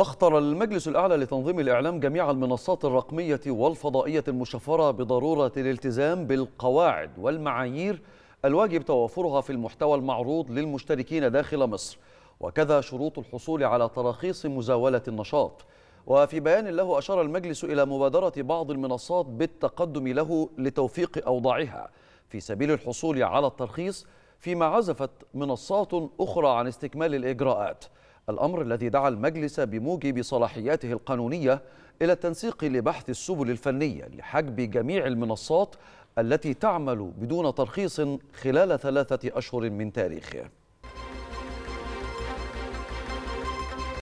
أخطر المجلس الأعلى لتنظيم الإعلام جميع المنصات الرقمية والفضائية المشفرة بضرورة الالتزام بالقواعد والمعايير الواجب توافرها في المحتوى المعروض للمشتركين داخل مصر وكذا شروط الحصول على تراخيص مزاولة النشاط وفي بيان له أشار المجلس إلى مبادرة بعض المنصات بالتقدم له لتوفيق أوضاعها في سبيل الحصول على الترخيص فيما عزفت منصات أخرى عن استكمال الإجراءات الأمر الذي دعا المجلس بموجب صلاحياته القانونية إلى التنسيق لبحث السبل الفنية لحجب جميع المنصات التي تعمل بدون ترخيص خلال ثلاثة أشهر من تاريخه